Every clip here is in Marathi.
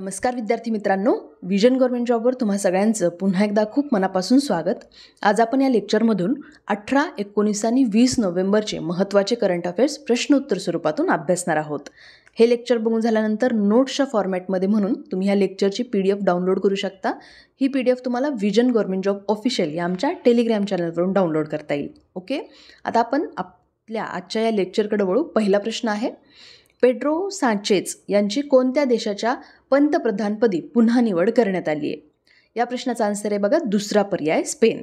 नमस्कार विद्यार्थी मित्रांनो विजन गव्हर्मेंट जॉबवर तुम्हा सगळ्यांचं पुन्हा एकदा खूप मनापासून स्वागत आज आपण या लेक्चरमधून अठरा एकोणीस आणि वीस नोव्हेंबरचे महत्त्वाचे करंट अफेअर्स प्रश्नोत्तर स्वरूपातून अभ्यासणार आहोत हे लेक्चर बघून झाल्यानंतर नोट्सच्या फॉर्मॅटमध्ये म्हणून तुम्ही ह्या लेक्चरची पी डी एफ डाउनलोड करू शकता ही पी डी एफ तुम्हाला विजन गव्हर्मेंट जॉब ऑफिशियल या आमच्या टेलिग्राम चॅनलवरून डाउनलोड करता येईल ओके आता आपण आपल्या आजच्या या लेक्चरकडे वळू पहिला प्रश्न आहे पेड्रो सांचेज यांची कोणत्या देशाच्या पंतप्रधानपदी पुन्हा निवड करण्यात आली आहे या प्रश्नाचा आन्सर आहे बघा दुसरा पर्याय स्पेन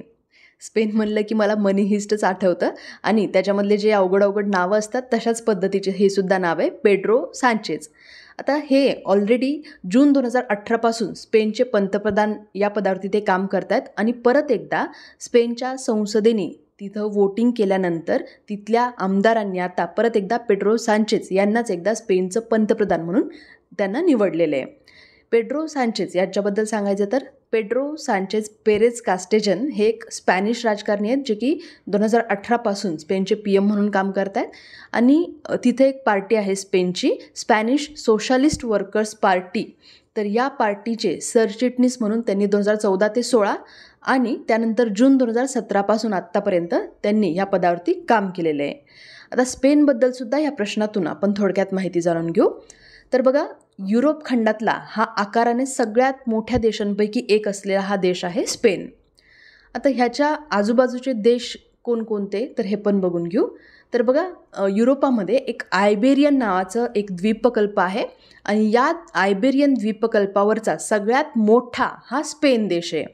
स्पेन म्हणलं की मला मनी हिस्टच आठवतं आणि त्याच्यामधले जे अवघड अवघड नावं असतात तशाच पद्धतीचे हे सुद्धा नाव आहे पेड्रो सांचेज आता हे ऑलरेडी जून दोन हजार अठरापासून स्पेनचे पंतप्रधान या पदावरती ते काम करत आहेत आणि परत एकदा स्पेनच्या संसदेने तिथं वोटिंग केल्यानंतर तिथल्या आमदारांनी आता परत एकदा पेड्रो सांचेज यांनाच एकदा स्पेनचं पंतप्रधान म्हणून त्यांना निवडलेले आहे पेड्रो सांचेज याच्याबद्दल सांगायचं तर पेड्रो सांचेज पेरेज कास्टेजन हे एक स्पॅनिश राजकारणी आहेत जे की दोन हजार अठरापासून स्पेनचे पी एम म्हणून काम करत आहेत आणि तिथे एक पार्टी आहे स्पेनची स्पॅनिश सोशालिस्ट वर्कर्स पार्टी तर या पार्टीचे सरचिटणीस म्हणून त्यांनी दोन हजार चौदा ते सोळा आणि त्यानंतर जून दोन हजार सतरापासून आत्तापर्यंत त्यांनी या पदावरती काम केलेलं आहे आता स्पेनबद्दलसुद्धा या प्रश्नातून आपण थोडक्यात माहिती जाणून घेऊ तर बघा युरोप खंडातला हा आकाराने सगळ्यात मोठ्या देशांपैकी एक असलेला हा देश आहे स्पेन आता ह्याच्या आजूबाजूचे देश कोणकोणते तर हे पण बघून घेऊ तर बघा युरोपामध्ये एक आयबेरियन नावाचं एक द्वीपकल्प आहे आणि या आयबेरियन द्वीपकल्पावरचा सगळ्यात मोठा हा स्पेन देश आहे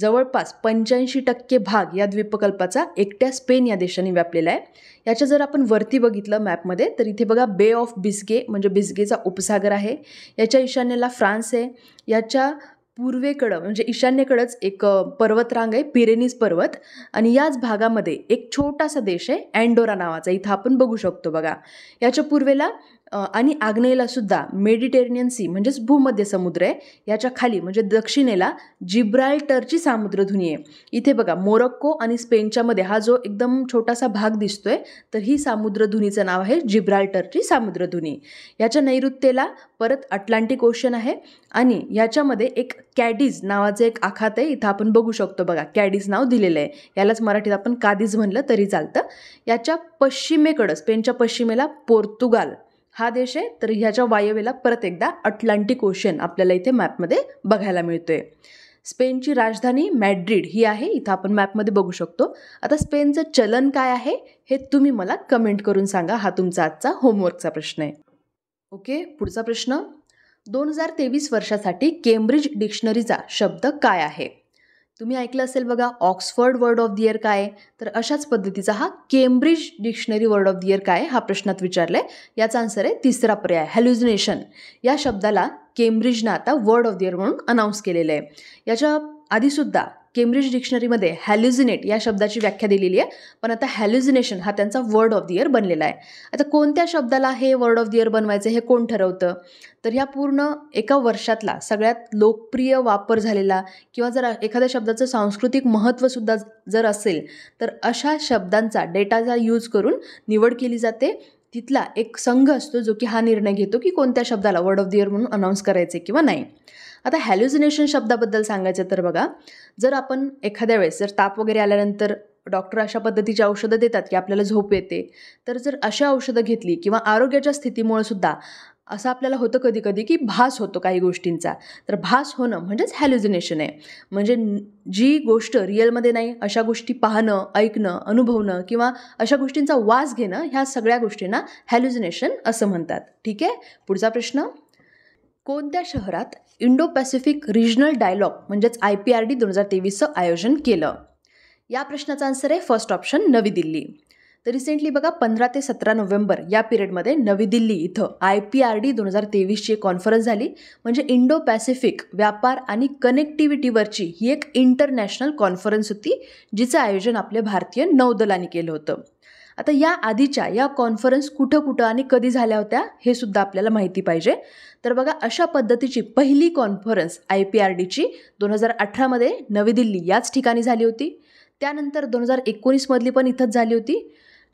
जवळपास पंच्याऐंशी टक्के भाग या द्वीपकल्पाचा एकट्या स्पेन या देशाने व्यापलेला आहे याच्या जर आपण वरती बघितलं मॅपमध्ये तर इथे बघा बे ऑफ बिस्गे म्हणजे बिस्गेचा उपसागर आहे याच्या ईशान्येला फ्रान्स आहे याच्या पूर्वेकडं म्हणजे ईशान्येकडंच एक पर्वतरांग आहे पिरेनीज पर्वत आणि याच भागामध्ये एक छोटासा देश आहे अँडोरा नावाचा इथं आपण बघू शकतो बघा याच्या पूर्वेला आणि आग्नेयला सुद्धा मेडिटेरियन सी म्हणजेच भूमध्य समुद्र आहे याच्या खाली म्हणजे दक्षिणेला जिब्राल्टरची सामुद्रधुनी आहे इथे बघा मोरक्को आणि स्पेनच्यामध्ये हा जो एकदम छोटासा भाग दिसतोय तर ही सामुद्रधुनीचं नाव आहे जिब्राल्टरची सामुद्रधुनी याच्या नैऋत्येला परत अटलांटिक ओशन आहे आणि याच्यामध्ये एक कॅडीज नावाचं एक आखात आहे इथं आपण बघू शकतो बघा कॅडीज नाव दिलेलं आहे यालाच मराठीत आपण कादीज म्हणलं तरी चालतं याच्या पश्चिमेकडं स्पेनच्या पश्चिमेला पोर्तुगाल हा देश आहे तर ह्याच्या वायव्येला परत एकदा अटलांटिक ओशन आपल्याला इथे मॅपमध्ये बघायला मिळतो आहे स्पेनची राजधानी मॅड्रिड ही आहे इथं आपण मॅपमध्ये बघू शकतो आता स्पेनचं चलन काय आहे हे तुम्ही मला कमेंट करून सांगा हा तुमचा आजचा होमवर्कचा प्रश्न आहे ओके पुढचा प्रश्न दोन हजार तेवीस वर्षासाठी केम्ब्रिज डिक्शनरीचा शब्द काय आहे तुम्ही ऐकलं असेल बघा Oxford word of the year काय तर अशाच पद्धतीचा हा Cambridge dictionary word of the year काय हा प्रश्नात विचारलाय आहे याचा आन्सर आहे तिसरा पर्याय हॅल्युझिनेशन या शब्दाला केम्ब्रिजनं आता वर्ड ऑफ द इयर म्हणून अनाऊन्स केलेलं आहे याच्या आधीसुद्धा केम्ब्रिज डिक्शनरीमध्ये हॅल्युझिनेट या शब्दाची व्याख्या दिलेली आहे पण आता हॅल्युझिनेशन हा त्यांचा वर्ड ऑफ द इयर बनलेला आहे आता कोणत्या शब्दाला हे वर्ड ऑफ द इयर बनवायचं हे कोण ठरवतं तर ह्या पूर्ण एका वर्षातला सगळ्यात लोकप्रिय वापर झालेला किंवा जर एखाद्या शब्दाचं सांस्कृतिक महत्त्वसुद्धा जर असेल तर अशा शब्दांचा डेटाचा यूज करून निवड केली जाते तिथला एक संघ असतो जो की हा निर्णय घेतो की कोणत्या शब्दाला वर्ड ऑफ द इयर म्हणून अनाऊन्स करायचे किंवा नाही आता हॅल्युझिनेशन शब्दाबद्दल सांगायचं तर बघा जर आपण एखाद्या वेळेस जर ताप वगैरे आल्यानंतर डॉक्टर अशा पद्धतीची औषधं देतात की आपल्याला झोप येते तर जर अशा औषधं घेतली किंवा आरोग्याच्या स्थितीमुळे सुद्धा असं आपल्याला होतं कधी कधी की भास होतो काही गोष्टींचा तर भास होणं म्हणजेच हॅल्युझिनेशन आहे म्हणजे जी गोष्ट रिअलमध्ये नाही अशा गोष्टी पाहणं ऐकणं अनुभवणं किंवा अशा गोष्टींचा वास घेणं ह्या सगळ्या गोष्टींना हॅल्युझिनेशन असं म्हणतात ठीक आहे पुढचा प्रश्न कोणत्या शहरात इंडो पॅसिफिक रिजनल डायलॉग म्हणजेच आय पी आर डी दोन हजार तेवीसचं आयोजन केलं या प्रश्नाचा आन्सर आहे फर्स्ट ऑप्शन नवी दिल्ली तर रिसेंटली बघा पंधरा ते सतरा नोव्हेंबर या पिरियडमध्ये नवी दिल्ली इथं आय पी आर डी दोन हजार तेवीसची कॉन्फरन्स झाली म्हणजे इंडो पॅसिफिक व्यापार आणि कनेक्टिव्हिटीवरची ही एक इंटरनॅशनल कॉन्फरन्स होती जिचं आयोजन आपल्या भारतीय नौदलाने केलं होतं आता या आधीच्या या कॉन्फरन्स कुठं कुठं आणि कधी झाल्या होत्या हे सुद्धा आपल्याला माहिती पाहिजे तर बघा अशा पद्धतीची पहिली कॉन्फरन्स आय पी आर डीची दोन हजार अठरामध्ये नवी दिल्ली याच ठिकाणी झाली होती त्यानंतर दोन हजार एकोणीसमधली पण इथंच झाली होती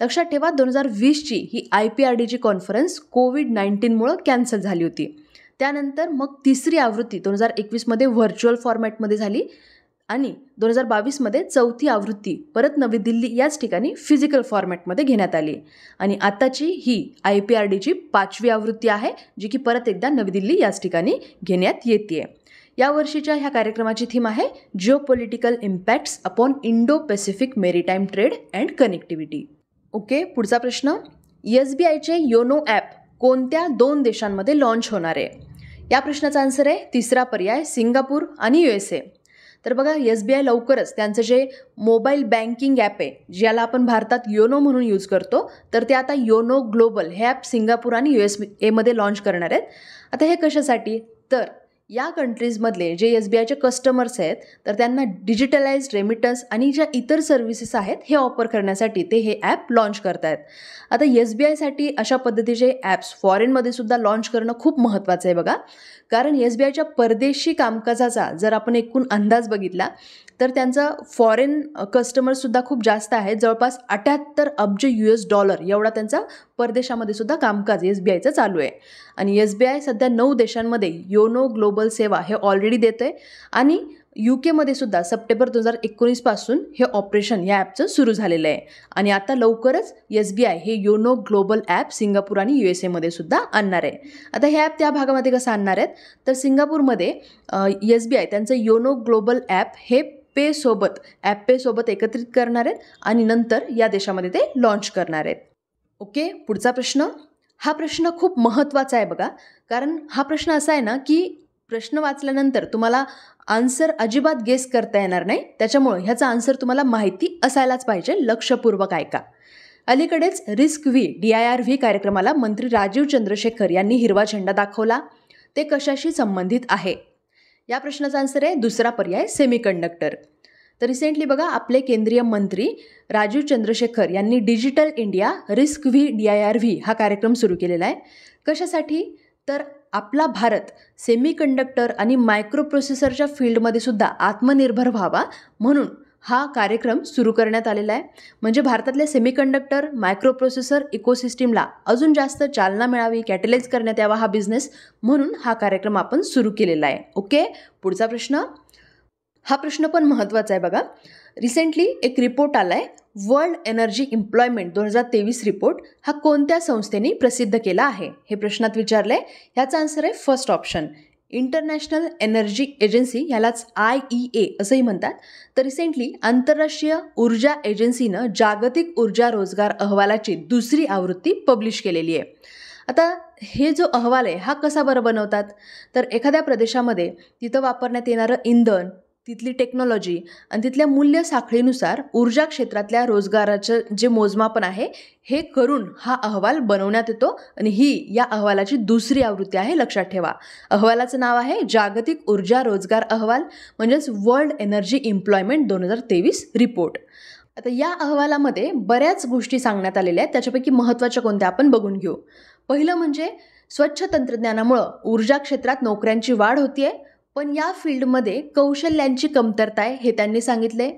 लक्षात ठेवा दोन हजार वीसची ही आय पी आर डीची कॉन्फरन्स कोविड नाईन्टीनमुळं कॅन्सल झाली होती त्यानंतर मग तिसरी आवृत्ती दोन हजार एकवीसमध्ये व्हर्च्युअल फॉर्मॅटमध्ये झाली आणि दोन हजार बावीसमध्ये चौथी आवृत्ती परत नवी दिल्ली याच ठिकाणी फिजिकल फॉर्मॅटमध्ये घेण्यात आली आणि आत्ताची ही आय पी आर डीची पाचवी आवृत्ती आहे जी की परत एकदा नवी दिल्ली याच ठिकाणी घेण्यात येते या वर्षीच्या ह्या कार्यक्रमाची थीम आहे geopolitical impacts upon Indo Pacific maritime trade and connectivity okay पुढचा प्रश्न एस बी आयचे योनो ॲप कोणत्या दोन देशांमध्ये लॉन्च होणार आहे या प्रश्नाचा आन्सर आहे तिसरा पर्याय सिंगापूर आणि यू एस ए तर बघा एस बी आय लवकरच त्यांचं जे मोबाईल बँकिंग ॲप आहे ज्याला आपण भारतात योनो म्हणून यूज करतो तर ते आता योनो ग्लोबल हे ॲप सिंगापूर आणि यू एस एमध्ये लॉन्च करणार आहेत आता हे कशासाठी तर या कंट्रीजमधले जे एस बी आयचे कस्टमर्स आहेत तर त्यांना डिजिटलाइज रेमिटन्स आणि ज्या इतर सर्व्हिसेस आहेत हे ऑफर करण्यासाठी ते हे ॲप लॉन्च करत आहेत आता एस बी आयसाठी अशा पद्धतीचे ॲप्स फॉरेनमध्ये सुद्धा लॉन्च करणं खूप महत्त्वाचं आहे बघा कारण एस बी आयच्या परदेशी कामकाजाचा जर आपण एकूण अंदाज बघितला तर त्यांचा फॉरेन कस्टमर्ससुद्धा खूप जास्त आहे जवळपास अठ्याहत्तर अब्ज यू एस डॉलर एवढा त्यांचा परदेशामध्ये सुद्धा कामकाज एस बी आयचं चालू आहे आणि एस बी आय सध्या नऊ देशांमध्ये योनो ग्लोबल ग्लोबल सेवा हे ऑलरेडी देत आहे आणि यू केमध्ये सुद्धा सप्टेंबर दोन हजार एकोणीसपासून हे ऑपरेशन या ॲपचं सुरू झालेलं आहे आणि आता लवकरच एस बी आय हे योनो ग्लोबल ॲप सिंगापूर आणि यू एस एमध्ये सुद्धा आणणार आहे आता हे ॲप त्या भागामध्ये कसं आणणार आहेत तर सिंगापूरमध्ये एस बी आय त्यांचं योनो ग्लोबल ॲप हे पेसोबत ॲप पेसोबत एकत्रित करणार आहेत आणि नंतर या देशामध्ये ते लॉन्च करणार आहेत ओके पुढचा प्रश्न हा प्रश्न खूप महत्त्वाचा आहे बघा कारण हा प्रश्न असा आहे ना की प्रश्न वाचल्यानंतर तुम्हाला आन्सर अजिबात गेस करता येणार नाही त्याच्यामुळे ह्याचा आन्सर तुम्हाला माहिती असायलाच पाहिजे लक्षपूर्वक ऐका अलीकडेच RISC V D I R V कार्यक्रमाला मंत्री राजीव चंद्रशेखर यांनी हिरवा झेंडा दाखवला ते कशाशी संबंधित आहे या प्रश्नाचा आन्सर आहे दुसरा पर्याय सेमी कंडक्टर तर रिसेंटली बघा आपले केंद्रीय मंत्री राजीव चंद्रशेखर यांनी Digital India RISC V D I R V हा कार्यक्रम सुरू केलेला आहे कशासाठी तर आपला भारत सेमीकंडक्टर आणि मायक्रोप्रोसेसरच्या फील्डमध्ये सुद्धा आत्मनिर्भर व्हावा म्हणून हा कार्यक्रम सुरू करण्यात आलेला आहे म्हणजे भारतातल्या सेमीकंडक्टर मायक्रोप्रोसेसर इकोसिस्टीमला अजून जास्त चालना मिळावी कॅटलाइज करण्यात यावा हा बिझनेस म्हणून हा कार्यक्रम आपण सुरू केलेला आहे ओके पुढचा प्रश्न हा प्रश्न पण महत्त्वाचा आहे बघा रिसेंटली एक रिपोर्ट आला आहे वर्ल्ड एनर्जी एम्प्लॉयमेंट दोन हजार तेवीस रिपोर्ट हा कोणत्या संस्थेने प्रसिद्ध केला आहे हे प्रश्नात विचारले ह्याचा आन्सर आहे first option International Energy Agency ह्यालाच आय ई ए असंही म्हणतात तर रिसेंटली आंतरराष्ट्रीय ऊर्जा एजन्सीनं जागतिक ऊर्जा रोजगार अहवालाची दुसरी आवृत्ती पब्लिश केलेली आहे आता हे जो अहवाल आहे हा कसा बरं बनवतात तर एखाद्या प्रदेशामध्ये तिथं वापरण्यात येणारं इंधन तिथली टेक्नॉलॉजी आणि तिथल्या मूल्य साखळीनुसार ऊर्जा क्षेत्रातल्या रोजगाराचं जे मोजमापन आहे हे करून हा अहवाल बनवण्यात येतो आणि ही या अहवालाची दुसरी आवृत्ती आहे लक्षात ठेवा अहवालाचं नाव आहे जागतिक ऊर्जा रोजगार अहवाल म्हणजेच वर्ल्ड एनर्जी एम्प्लॉयमेंट दोन हजार तेवीस रिपोर्ट आता या अहवालामध्ये बऱ्याच गोष्टी सांगण्यात आलेल्या आहेत त्याच्यापैकी महत्त्वाच्या कोणत्या आपण बघून घेऊ पहिलं म्हणजे स्वच्छ तंत्रज्ञानामुळं ऊर्जा क्षेत्रात नोकऱ्यांची वाढ आहे पण या फील्डमध्ये कौशल्यांची कमतरता आहे हे त्यांनी सांगितले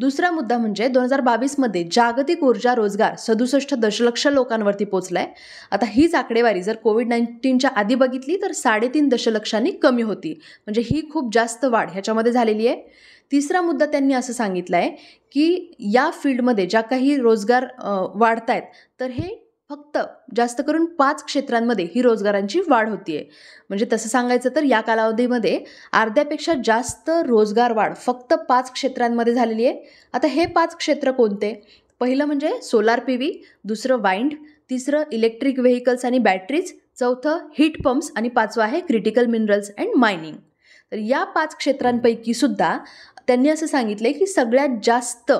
दुसरा मुद्दा म्हणजे दोन हजार बावीसमध्ये जागतिक ऊर्जा रोजगार सदुसष्ट दशलक्ष लोकांवरती पोचला आहे आता हीच आकडेवारी जर कोविड नाईन्टीनच्या आधी बघितली तर साडेतीन दशलक्षांनी कमी होती म्हणजे ही खूप जास्त वाढ ह्याच्यामध्ये झालेली आहे तिसरा मुद्दा त्यांनी असं सांगितलं आहे की या फील्डमध्ये ज्या काही रोजगार वाढत आहेत तर हे फक्त जास्त करून पाच क्षेत्रांमध्ये ही रोजगारांची वाढ होती आहे म्हणजे तसं सांगायचं तर या कालावधीमध्ये अर्ध्यापेक्षा जास्त रोजगार वाढ फक्त पाच क्षेत्रांमध्ये झालेली आहे आता हे पाच क्षेत्र कोणते पहिलं म्हणजे सोलार पी व्ही दुसरं वाईंड तिसरं इलेक्ट्रिक व्हेकल्स आणि बॅटरीज चौथं हीट पंप्स आणि पाचवं आहे क्रिटिकल मिनरल्स अँड मायनिंग तर या पाच क्षेत्रांपैकी सुद्धा त्यांनी असं सांगितलं आहे की सगळ्यात जास्त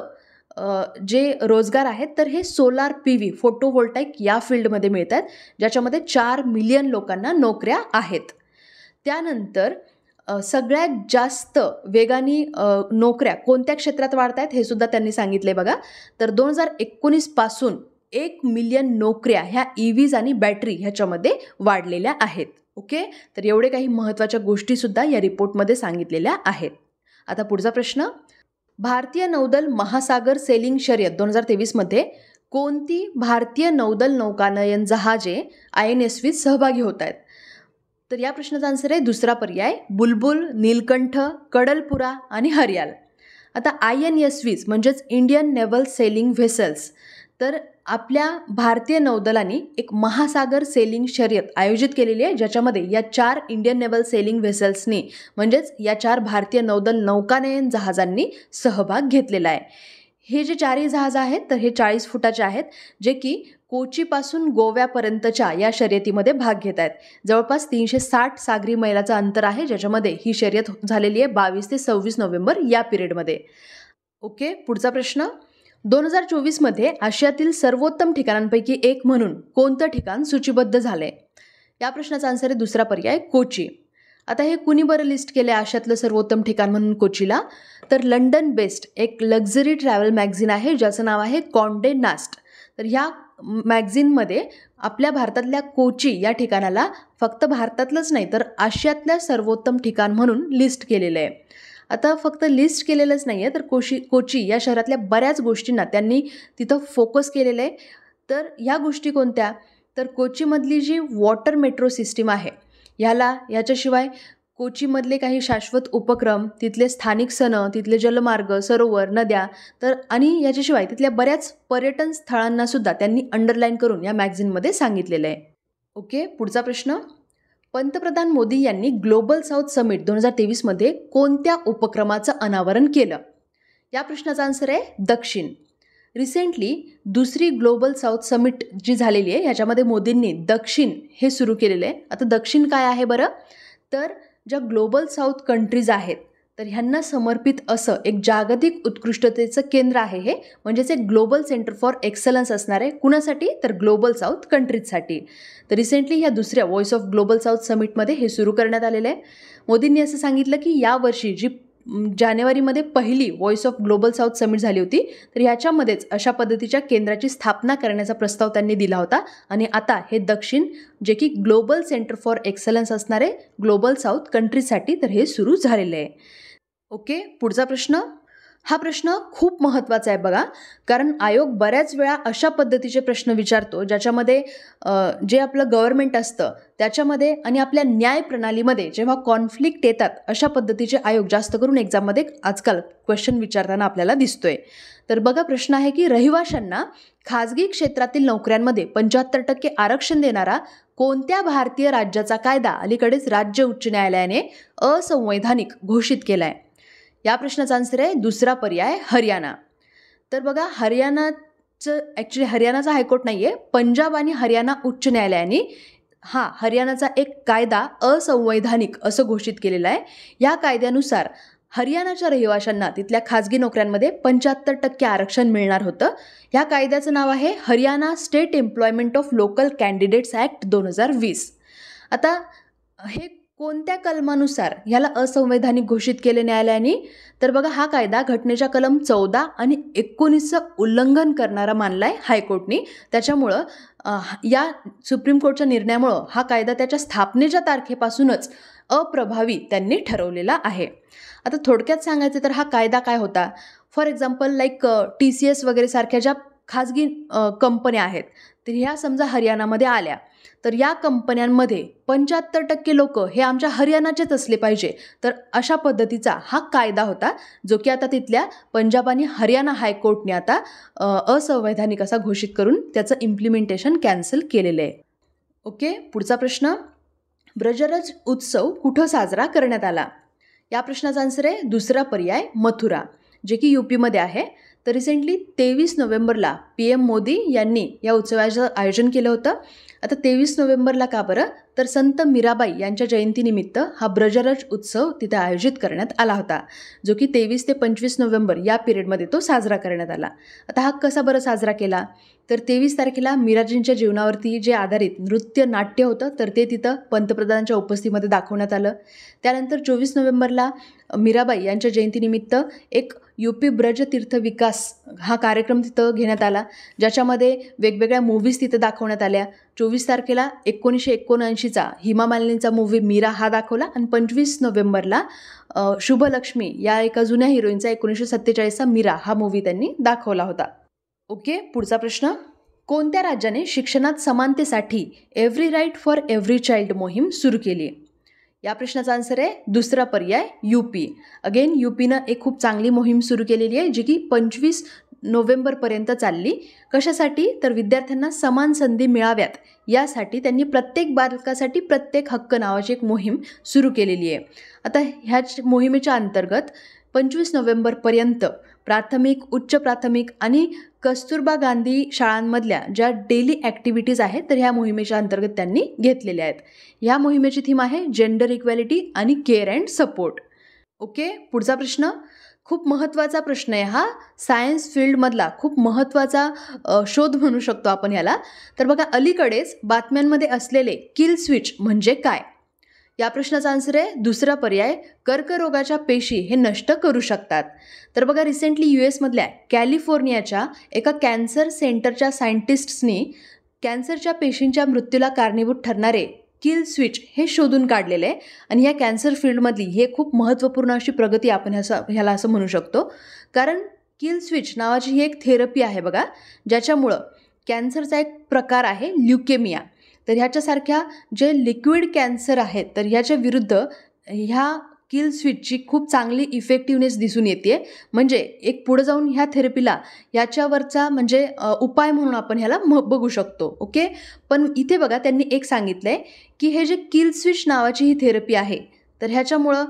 जे रोजगार आहेत तर हे सोलार पी व्ही फोटोवोल्टाईक या फील्डमध्ये मिळत आहेत ज्याच्यामध्ये चार मिलियन लोकांना नोकऱ्या आहेत त्यानंतर सगळ्यात जास्त वेगाने नोकऱ्या कोणत्या क्षेत्रात वाढत आहेत हे सुद्धा त्यांनी सांगितले बघा तर दोन हजार एकोणीसपासून एक मिलियन नोकऱ्या ह्या ई e व्हीज आणि बॅटरी ह्याच्यामध्ये वाढलेल्या आहेत ओके तर एवढे काही महत्त्वाच्या गोष्टीसुद्धा या रिपोर्टमध्ये सांगितलेल्या आहेत आता पुढचा प्रश्न भारतीय नौदल महासागर सेलिंग शर्यत दोन हजार तेवीसमध्ये कोणती भारतीय नौदल नौकानयन जहाजे आय एन एस सहभागी होत आहेत तर या प्रश्नाचा आन्सर आहे दुसरा पर्याय बुलबुल नीलकंठ कडलपुरा आणि हरियाल आता आय एन एस वीज म्हणजेच इंडियन नेव्हल सेलिंग व्हेसल्स तर आपल्या भारतीय नौदलाने एक महासागर सेलिंग शर्यत आयोजित केलेली आहे ज्याच्यामध्ये या चार इंडियन नेव्हल सेलिंग व्हेसल्सनी म्हणजेच या चार भारतीय नौदल नौकानयन जहाजांनी सहभाग घेतलेला आहे हे जे चारही जहाज आहेत तर हे चाळीस फुटाचे आहेत जे की कोचीपासून गोव्यापर्यंतच्या या शर्यतीमध्ये भाग घेत आहेत जवळपास तीनशे साठ सागरी मैलाचं अंतर आहे ज्याच्यामध्ये ही शर्यत झालेली आहे बावीस ते सव्वीस नोव्हेंबर या पिरियडमध्ये ओके पुढचा प्रश्न दोन हजार चोवीसमध्ये आशियातील सर्वोत्तम ठिकाणांपैकी एक म्हणून कोणतं ठिकाण सूचीबद्ध झालंय या प्रश्नाचा आन्सर आहे दुसरा पर्याय कोची आता हे कुणी बरं लिस्ट केलं आहे आशियातलं सर्वोत्तम ठिकाण म्हणून कोचीला तर लंडन बेस्ट एक लक्झरी ट्रॅव्हल मॅग्झिन आहे ज्याचं नाव आहे कॉन्डे नास्ट तर ह्या मॅग्झिनमध्ये आपल्या भारतातल्या कोची या ठिकाणाला फक्त भारतातलंच नाही तर आशियातल्या सर्वोत्तम ठिकाण म्हणून लिस्ट केलेलं आहे आता फक्त लिस्ट केलेलंच नाही आहे तर कोशी कोची या शहरातल्या बऱ्याच गोष्टींना त्यांनी तिथं फोकस केलेलं आहे तर ह्या गोष्टी कोणत्या तर कोचीमधली जी वॉटर मेट्रो सिस्टीम आहे ह्याला याच्याशिवाय कोचीमधले काही शाश्वत उपक्रम तिथले स्थानिक सण तिथले जलमार्ग सरोवर नद्या तर आणि याच्याशिवाय तिथल्या बऱ्याच पर्यटन स्थळांनासुद्धा त्यांनी अंडरलाईन करून या मॅगझिनमध्ये सांगितलेलं आहे ओके पुढचा प्रश्न पंतप्रधान मोदी यांनी ग्लोबल साऊथ समिट दोन हजार तेवीसमध्ये कोणत्या उपक्रमाचं अनावरण केलं या प्रश्नाचा आन्सर आहे दक्षिण रिसेंटली दुसरी ग्लोबल साऊथ समिट जी झालेली आहे ह्याच्यामध्ये मोदींनी दक्षिण हे सुरू केलेलं आहे आता दक्षिण काय आहे बरं तर ज्या ग्लोबल साऊथ कंट्रीज आहेत तर ह्यांना समर्पित असं एक जागतिक उत्कृष्टतेचं केंद्र आहे हे म्हणजेच एक ग्लोबल सेंटर फॉर एक्सलन्स असणार आहे कुणासाठी तर ग्लोबल साऊथ कंट्रीजसाठी तर रिसेंटली ह्या दुसऱ्या व्हॉइस ऑफ ग्लोबल साऊथ समिटमध्ये हे सुरू करण्यात आलेलं आहे मोदींनी असं सांगितलं की यावर्षी जी जानेवारीमध्ये पहिली Voice of Global South summit झाली होती तर ह्याच्यामध्येच अशा पद्धतीच्या केंद्राची स्थापना करण्याचा प्रस्ताव त्यांनी दिला होता आणि आता हे दक्षिण जे की ग्लोबल सेंटर फॉर एक्सलन्स असणारे ग्लोबल साऊथ कंट्रीजसाठी तर हे सुरू झालेलं आहे ओके पुढचा प्रश्न हा प्रश्न खूप महत्त्वाचा आहे बघा कारण आयोग बऱ्याच वेळा अशा पद्धतीचे प्रश्न विचारतो ज्याच्यामध्ये जे आपलं गव्हर्नमेंट असतं त्याच्यामध्ये आणि आपल्या न्याय प्रणालीमध्ये जेव्हा कॉन्फ्लिक्ट येतात अशा पद्धतीचे आयोग जास्त करून एक्झाममध्ये आजकाल क्वेश्चन विचारताना आपल्याला दिसतोय तर बघा प्रश्न आहे की रहिवाशांना खाजगी क्षेत्रातील नोकऱ्यांमध्ये पंच्याहत्तर टक्के आरक्षण देणारा कोणत्या भारतीय राज्याचा कायदा अलीकडेच राज्य उच्च न्यायालयाने असंवैधानिक घोषित केला आहे या प्रश्नाचा आन्सर आहे दुसरा पर्याय हरियाणा तर बघा हरियाणाचं ॲक्च्युली हरियाणाचा हायकोर्ट नाही आहे पंजाब आणि हरियाणा उच्च न्यायालयाने हा हरियाणाचा एक कायदा असंवैधानिक असं घोषित केलेला आहे या कायद्यानुसार हरियाणाच्या रहिवाशांना तिथल्या खाजगी नोकऱ्यांमध्ये पंच्याहत्तर टक्के आरक्षण मिळणार होतं या कायद्याचं नाव आहे Haryana State Employment of Local Candidates Act दोन हजार वीस आता हे कोणत्या कलमानुसार ह्याला असंवैधानिक घोषित केले न्यायालयाने तर बघा हा कायदा घटनेच्या कलम चौदा आणि एकोणीसचं उल्लंघन करणारा मानला आहे हायकोर्टने त्याच्यामुळं या सुप्रीम कोर्टच्या निर्णयामुळं हा कायदा त्याच्या स्थापनेच्या तारखेपासूनच अप्रभावी त्यांनी ठरवलेला आहे आता थोडक्यात सांगायचं तर हा कायदा काय होता for example like T C S वगैरे सारख्या ज्या खाजगी कंपन्या आहेत तर ह्या समजा हरियाणामध्ये आल्या तर या कंपन्यांमध्ये पंच्याहत्तर टक्के लोक हे आमच्या हरियाणाचेच असले पाहिजे तर अशा पद्धतीचा हा कायदा होता जो की आता तिथल्या पंजाब आणि हरियाणा हायकोर्टने आता असंवैधानिक असा घोषित करून त्याचं इम्प्लिमेंटेशन कॅन्सल केलेलं आहे ओके पुढचा प्रश्न ब्रजरज उत्सव कुठं साजरा करण्यात आला या प्रश्नाचा आन्सर आहे दुसरा पर्याय मथुरा जे की यूपीमध्ये आहे तर रिसेंटली तेवीस नोव्हेंबरला पी एम मोदी यांनी या उत्सवाचं आयोजन केलं होतं आता तेवीस नोव्हेंबरला का बरं तर संत मीराबाई यांच्या जयंतीनिमित्त हा ब्रजरज उत्सव तिथे आयोजित करण्यात आला होता जो की तेवीस ते पंचवीस नोव्हेंबर या पिरियडमध्ये तो साजरा करण्यात आला आता हा कसा बरं साजरा केला तर तेवीस तारखेला मीराजींच्या जीवनावरती जे आधारित नृत्य नाट्य होतं तर ते तिथं पंतप्रधानांच्या उपस्थितीमध्ये दाखवण्यात आलं त्यानंतर चोवीस नोव्हेंबरला मीराबाई यांच्या जयंतीनिमित्त एक यू पी ब्रज तीर्थ विकास हा कार्यक्रम तिथं घेण्यात आला ज्याच्यामध्ये वेगवेगळ्या मूव्हीज तिथं दाखवण्यात आल्या चोवीस तारखेला एकोणीसशे एकोणऐंशीचा हिमा मालिनीचा मूव्ही मीरा हा दाखवला आणि पंचवीस नोव्हेंबरला शुभलक्ष्मी या एका जुन्या हिरोईनचा एकोणीसशे सत्तेचाळीसचा मीरा हा मूव्ही त्यांनी दाखवला होता ओके पुढचा प्रश्न कोणत्या राज्याने शिक्षणात समानतेसाठी every right for every child मोहीम सुरू केली या प्रश्नाचा आन्सर आहे दुसरा पर्याय यूपी अगेन यूपीनं एक खूप चांगली मोहीम सुरू केलेली आहे जी की पंचवीस नोव्हेंबरपर्यंत चालली कशासाठी तर विद्यार्थ्यांना समान संधी मिळाव्यात यासाठी त्यांनी प्रत्येक बालकासाठी प्रत्येक हक्क नावाची एक मोहीम सुरू केलेली आहे आता ह्याच मोहिमेच्या अंतर्गत पंचवीस नोव्हेंबरपर्यंत प्राथमिक उच्च प्राथमिक आणि कस्तुरबा गांधी शाळांमधल्या ज्या डेली ॲक्टिव्हिटीज आहेत तर ह्या मोहिमेच्या अंतर्गत त्यांनी घेतलेल्या आहेत ह्या मोहिमेची थीम आहे जेंडर इक्वॅलिटी आणि केअर अँड सपोर्ट ओके पुढचा प्रश्न खूप महत्त्वाचा प्रश्न आहे हा सायन्स फील्डमधला खूप महत्त्वाचा शोध म्हणू शकतो आपण याला तर बघा अलीकडेच बातम्यांमध्ये असलेले किल स्विच म्हणजे काय या प्रश्नाचा आन्सर आहे दुसरा पर्याय कर्करोगाच्या पेशी हे नष्ट करू शकतात तर बघा रिसेंटली यू एसमधल्या कॅलिफोर्नियाच्या एका कॅन्सर सेंटरच्या सायंटिस्ट्सनी कॅन्सरच्या पेशींच्या मृत्यूला कारणीभूत ठरणारे किल स्विच हे शोधून काढलेले आहे आणि ह्या कॅन्सर फील्डमधली हे खूप महत्त्वपूर्ण अशी प्रगती आपण ह्याचं ह्याला असं म्हणू शकतो कारण किल स्विच नावाची ही एक थेरपी आहे बघा ज्याच्यामुळं कॅन्सरचा एक प्रकार आहे ल्युकेमिया तर ह्याच्यासारख्या जे लिक्विड कॅन्सर आहेत तर ह्याच्या विरुद्ध ह्या किल स्विचची खूप चांगली इफेक्टिवनेस दिसून येते म्हणजे एक पुढं जाऊन ह्या थेरपीला याच्यावरचा म्हणजे उपाय म्हणून आपण ह्याला म बघू शकतो ओके पण इथे बघा त्यांनी एक सांगितलं आहे की हे जे किल स्विच नावाची ही थेरपी आहे तर ह्याच्यामुळं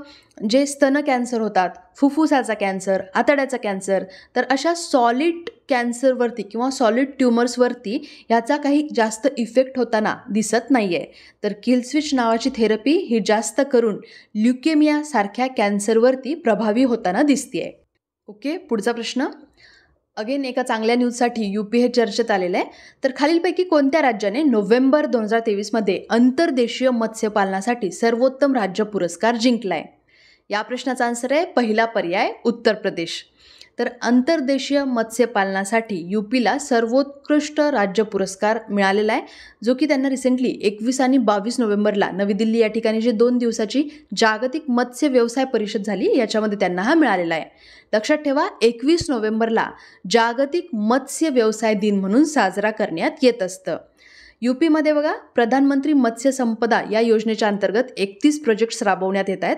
जे स्तन कॅन्सर होतात फुफ्फुसाचा कॅन्सर आतड्याचा कॅन्सर तर अशा सॉलिड कॅन्सरवरती किंवा सॉलिड ट्युमर्सवरती ह्याचा काही जास्त इफेक्ट होताना दिसत नाही आहे तर किल्सविच नावाची थेरपी ही जास्त करून ल्युकेमियासारख्या कॅन्सरवरती प्रभावी होताना दिसते आहे ओके पुढचा प्रश्न अगेन एका चांगल्या न्यूजसाठी यू पी हे चर्चेत आलेलं आहे तर खालीलपैकी कोणत्या राज्याने नोव्हेंबर दोन हजार तेवीसमध्ये अंतर्देशीय मत्स्यपालनासाठी सर्वोत्तम राज्य पुरस्कार जिंकला आहे या प्रश्नाचा आन्सर आहे पहिला पर्याय उत्तर प्रदेश तर अंतर्देशीय मत्स्यपालनासाठी पीला सर्वोत्कृष्ट राज्य पुरस्कार मिळालेला आहे जो की त्यांना रिसेंटली एकवीस आणि बावीस नोव्हेंबरला नवी दिल्ली या ठिकाणी जी दोन दिवसाची जागतिक मत्स्य व्यवसाय परिषद झाली याच्यामध्ये त्यांना हा मिळालेला आहे लक्षात ठेवा एकवीस नोव्हेंबरला जागतिक मत्स्य व्यवसाय दिन म्हणून साजरा करण्यात येत असतं पीमध्ये बघा प्रधानमंत्री मत्स्य संपदा या योजनेच्या अंतर्गत एकतीस प्रोजेक्ट्स राबवण्यात येत आहेत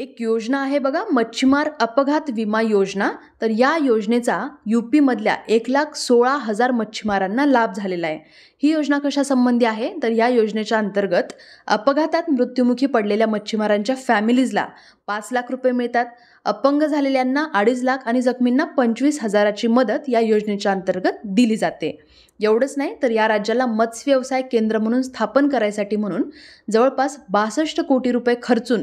एक योजना आहे बघा मच्छीमार अपघात विमा योजना तर या योजनेचा यू पीमधल्या एक लाख सोळा हजार मच्छीमारांना लाभ झालेला आहे ही योजना कशासंबंधी आहे तर या योजनेच्या अंतर्गत अपघातात मृत्युमुखी पडलेल्या मच्छीमारांच्या फॅमिलीजला पाच लाख रुपये मिळतात अपंग झालेल्यांना अडीच लाख आणि जखमींना पंचवीस हजाराची मदत या योजनेच्या अंतर्गत दिली जाते एवढंच नाही तर या राज्याला मत्स्य व्यवसाय केंद्र म्हणून स्थापन करायसाठी म्हणून जवळपास बासष्ट कोटी रुपये खर्चून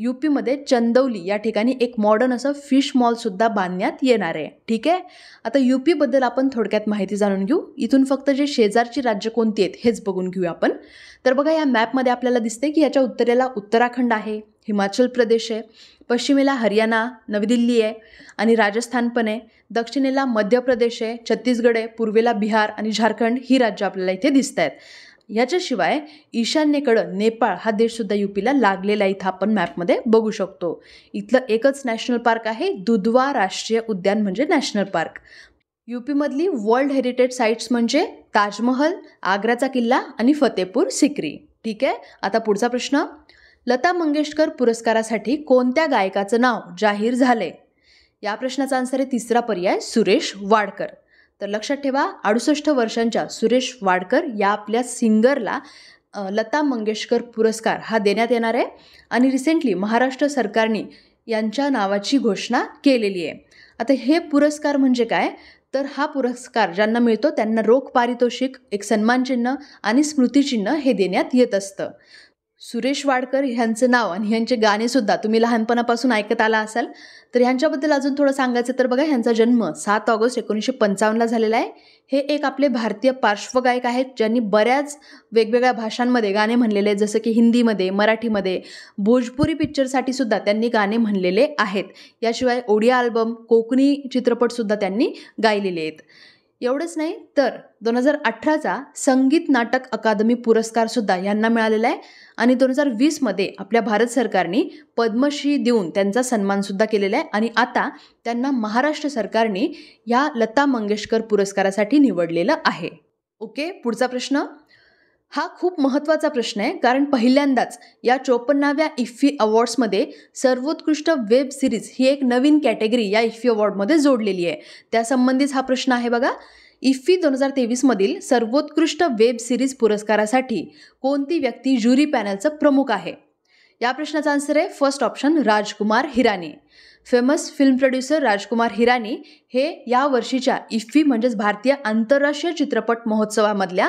यू पीमध्ये चंदौली या ठिकाणी एक मॉडर्न असं फिश मॉलसुद्धा बांधण्यात येणार आहे ठीक आहे आता यू पीबद्दल आपण थोडक्यात माहिती जाणून घेऊ इथून फक्त जे शेजारची राज्य कोणती आहेत हेच बघून घेऊ आपण तर बघा या मॅपमध्ये आपल्याला दिसते की याच्या उत्तरेला उत्तराखंड आहे हिमाचल प्रदेश आहे पश्चिमेला हरियाणा नवी दिल्ली आहे आणि राजस्थान पण आहे दक्षिणेला मध्य प्रदेश आहे छत्तीसगड आहे पूर्वेला बिहार आणि झारखंड ही राज्य आपल्याला इथे दिसत आहेत याच्याशिवाय ईशान्येकडं नेपाळ हा देशसुद्धा यू पीला लागलेला इथं आपण मॅपमध्ये बघू शकतो इथलं एकच नॅशनल पार्क आहे दुधवा राष्ट्रीय उद्यान म्हणजे नॅशनल पार्क यूपीमधली वर्ल्ड हेरिटेज साईट्स म्हणजे ताजमहल आग्राचा किल्ला आणि फतेहपूर सिक्री ठीक आहे आता पुढचा प्रश्न लता मंगेशकर पुरस्कारासाठी कोणत्या गायकाचं नाव जाहीर झाले या प्रश्नाचा आन्सर आहे तिसरा पर्याय सुरेश वाडकर तर लक्षात ठेवा अडुसष्ट वर्षांच्या सुरेश वाडकर या आपल्या सिंगरला लता मंगेशकर पुरस्कार हा देण्यात येणार आहे आणि रिसेंटली महाराष्ट्र सरकारने यांच्या नावाची घोषणा केलेली आहे आता हे पुरस्कार म्हणजे काय तर हा पुरस्कार ज्यांना मिळतो त्यांना रोख पारितोषिक एक सन्मानचिन्ह आणि स्मृतिचिन्ह हे देण्यात येत असतं सुरेश वाडकर ह्यांचं नाव आणि ह्यांचे गाणेसुद्धा तुम्ही लहानपणापासून ऐकत आला असाल तर ह्यांच्याबद्दल अजून थोडं सांगायचं तर बघा ह्यांचा जन्म सात ऑगस्ट एकोणीसशे पंचावन्नला झालेला आहे हे एक आपले भारतीय पार्श्वगायक आहेत ज्यांनी बऱ्याच वेगवेगळ्या भाषांमध्ये गाणे म्हणलेले आहेत जसं की हिंदीमध्ये मराठीमध्ये भोजपुरी पिक्चरसाठी सुद्धा त्यांनी गाणे म्हणलेले आहेत याशिवाय ओडिया अल्बम कोकणी चित्रपटसुद्धा त्यांनी गायलेले आहेत एवढंच नाही तर दोन हजार अठराचा संगीत नाटक अकादमी पुरस्कारसुद्धा यांना मिळालेला आहे आणि दोन हजार वीसमध्ये आपल्या भारत सरकारने पद्मश्री देऊन त्यांचा सन्मानसुद्धा केलेला आहे आणि आता त्यांना महाराष्ट्र सरकारने या लता मंगेशकर पुरस्कारासाठी निवडलेलं आहे ओके पुढचा प्रश्न हा खूप महत्त्वाचा प्रश्न आहे कारण पहिल्यांदाच या चोपन्नाव्या इफ्फी अवॉर्ड्समध्ये सर्वोत्कृष्ट वेब सिरीज ही एक नवीन कॅटेगरी या इफ्फी अवॉर्डमध्ये जोडलेली आहे त्यासंबंधीच हा प्रश्न आहे बघा इफ्फी दोन हजार तेवीसमधील सर्वोत्कृष्ट वेब सिरीज पुरस्कारासाठी कोणती व्यक्ती ज्युरी पॅनलचं प्रमुख आहे या प्रश्नाचा आन्सर आहे first option Rajkumar Hirani famous film producer Rajkumar Hirani हे या वर्षीच्या इफ्फी म्हणजेच भारतीय आंतरराष्ट्रीय चित्रपट महोत्सवामधल्या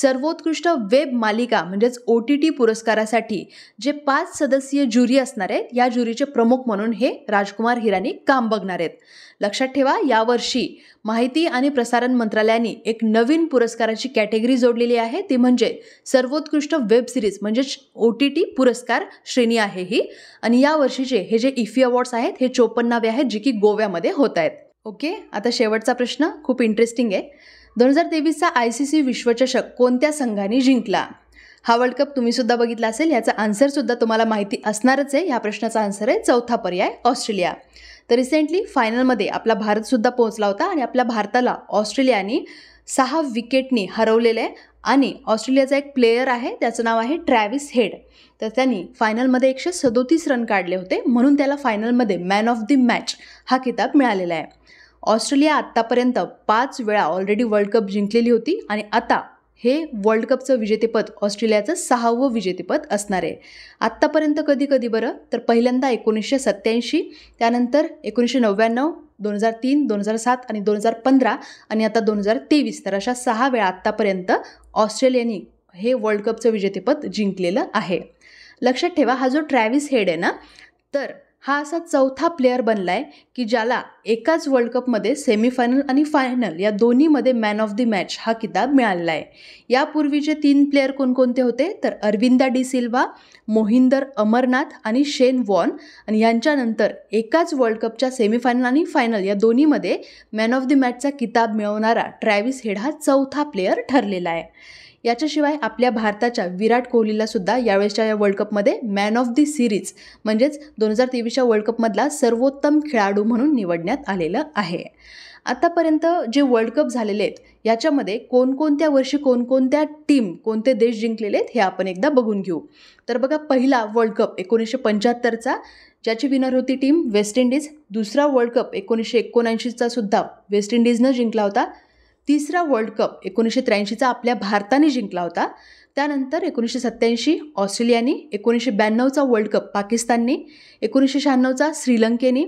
सर्वोत्कृष्ट वेब मालिका म्हणजेच ओ टी टी पुरस्कारासाठी जे पाच सदस्यीय ज्युरी असणार आहेत या ज्युरीचे प्रमुख म्हणून हे राजकुमार हिरानी काम बघणार आहेत लक्षात ठेवा यावर्षी माहिती आणि प्रसारण मंत्रालयाने एक नवीन पुरस्काराची कॅटेगरी जोडलेली आहे ती म्हणजे सर्वोत्कृष्ट वेब सिरीज म्हणजेच ओ टी टी पुरस्कार श्रेणी आहे ही आणि या वर्षीचे हे जे इफ्फी अवॉर्ड्स आहेत आहेत हे चोपन्नावे आहेत जी की गोव्यामध्ये होत आहेत ओके आता शेवटचा प्रश्न खूप इंटरेस्टिंग आहे दोन हजार तेवीसचा आय सी सी विश्वचषक कोणत्या संघाने जिंकला हा वर्ल्ड कप तुम्हीसुद्धा बघितला असेल याचा आन्सरसुद्धा तुम्हाला माहिती असणारच आहे ह्या प्रश्नाचा आन्सर आहे चौथा पर्याय ऑस्ट्रेलिया तर रिसेंटली फायनलमध्ये आपला भारतसुद्धा पोहोचला होता आणि आपल्या भारताला ऑस्ट्रेलियाने सहा विकेटनी हरवलेलं आहे आणि ऑस्ट्रेलियाचा एक प्लेयर आहे त्याचं नाव आहे ट्रॅव्हिस हेड तर त्यांनी फायनलमध्ये एकशे सदोतीस रन काढले होते म्हणून त्याला फायनलमध्ये मॅन ऑफ दी मॅच हा किताब मिळालेला आहे ऑस्ट्रेलिया आत्तापर्यंत पाच वेळा ऑलरेडी वर्ल्ड कप जिंकलेली होती आणि आता हे वर्ल्ड कपचं विजेतेपद ऑस्ट्रेलियाचं सहावं विजेतेपद असणार आहे आत्तापर्यंत कधी कधी बरं तर पहिल्यांदा एकोणीसशे सत्त्याऐंशी त्यानंतर एकोणीसशे नव्याण्णव दोन हजार तीन दोन हजार सात आणि दोन हजार पंधरा आणि आता दोन हजार तेवीस तर अशा सहा वेळा आत्तापर्यंत ऑस्ट्रेलियाने हे वर्ल्ड कपचं विजेतेपद जिंकलेलं आहे लक्षात ठेवा हा जो ट्रॅव्हिस हेड आहे ना तर हा असा चौथा प्लेअर बनला आहे की ज्याला एकाच वर्ल्ड कपमध्ये सेमीफायनल आणि फायनल या दोन्हीमध्ये मॅन ऑफ दी मॅच हा किताब मिळालेला आहे यापूर्वीचे तीन प्लेअर कोणकोणते होते तर अरविंदा डी सिल्वा मोहिंदर अमरनाथ आणि शेन वॉन आणि यांच्यानंतर एकाच वर्ल्ड कपच्या सेमीफायनल आणि फायनल या दोन्हीमध्ये मॅन ऑफ द मॅचचा किताब मिळवणारा ट्रॅव्हिस हेड हा चौथा प्लेअर ठरलेला आहे याच्याशिवाय आपल्या भारताच्या विराट कोहलीलासुद्धा यावेळेसच्या या वर्ल्ड कपमध्ये मॅन ऑफ दी सिरीज म्हणजेच दोन हजार तेवीसच्या वर्ल्ड कपमधला सर्वोत्तम खेळाडू म्हणून निवडण्यात आलेलं आहे आतापर्यंत जे वर्ल्ड कप झालेले आहेत याच्यामध्ये कोणकोणत्या वर्षी कोणकोणत्या टीम कोणते देश जिंकलेले आहेत हे आपण एकदा बघून घेऊ तर बघा पहिला वर्ल्ड कप एकोणीसशे पंच्याहत्तरचा ज्याची विनर होती टीम वेस्ट इंडिज दुसरा वर्ल्ड कप एकोणीसशे एकोणऐंशीचा सुद्धा वेस्ट इंडिजनं जिंकला होता तिसरा वर्ल्ड कप एकोणीसशे त्र्याऐंशीचा आपल्या भारताने जिंकला होता त्यानंतर एकोणीसशे सत्त्याऐंशी ऑस्ट्रेलियाने एकोणीसशे ब्याण्णवचा वर्ल्ड कप पाकिस्तानने एकोणीसशे शहाण्णवचा श्रीलंकेने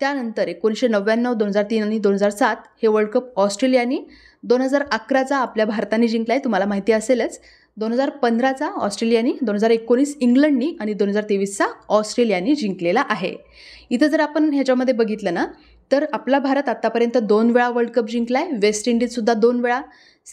त्यानंतर एकोणीसशे नव्याण्णव दोन हजार तीन आणि दोन हजार सात हे वर्ल्ड कप ऑस्ट्रेलियाने दोन हजार अकराचा आपल्या भारताने जिंकला आहे तुम्हाला माहिती असेलच दोन हजार पंधराचा ऑस्ट्रेलियाने दोन हजार एकोणीस इंग्लंडनी आणि दोन हजार तेवीसचा ऑस्ट्रेलियाने जिंकलेला आहे इथं जर आपण ह्याच्यामध्ये बघितलं ना तर आपला भारत आत्तापर्यंत दोन वेळा वर्ल्ड कप जिंकला आहे वेस्ट इंडिजसुद्धा दोन वेळा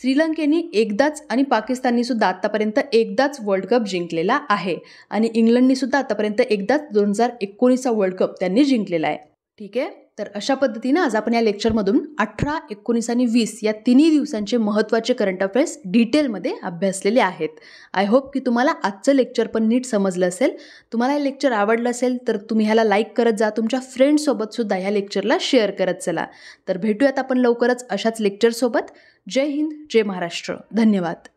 श्रीलंकेने एकदाच आणि पाकिस्ताननीसुद्धा आत्तापर्यंत एकदाच वर्ल्ड कप जिंकलेला आहे आणि इंग्लंडनीसुद्धा आतापर्यंत एकदाच दोन हजार एकोणीसचा वर्ल्ड कप त्यांनी जिंकलेला आहे ठीक आहे तर अशा पद्धतीनं आज आपण या लेक्चरमधून अठरा एकोणीस आणि वीस या तिन्ही दिवसांचे महत्त्वाचे करंट अफेअर्स डिटेलमध्ये अभ्यासलेले आहेत आय होप की तुम्हाला आजचं लेक्चर पण नीट समजलं असेल तुम्हाला हे लेक्चर आवडलं असेल तर तुम्ही ह्याला लाईक करत जा तुमच्या फ्रेंडसोबतसुद्धा ह्या लेक्चरला शेअर करत चला तर भेटूयात आपण लवकरच अशाच लेक्चरसोबत जय हिंद जय महाराष्ट्र धन्यवाद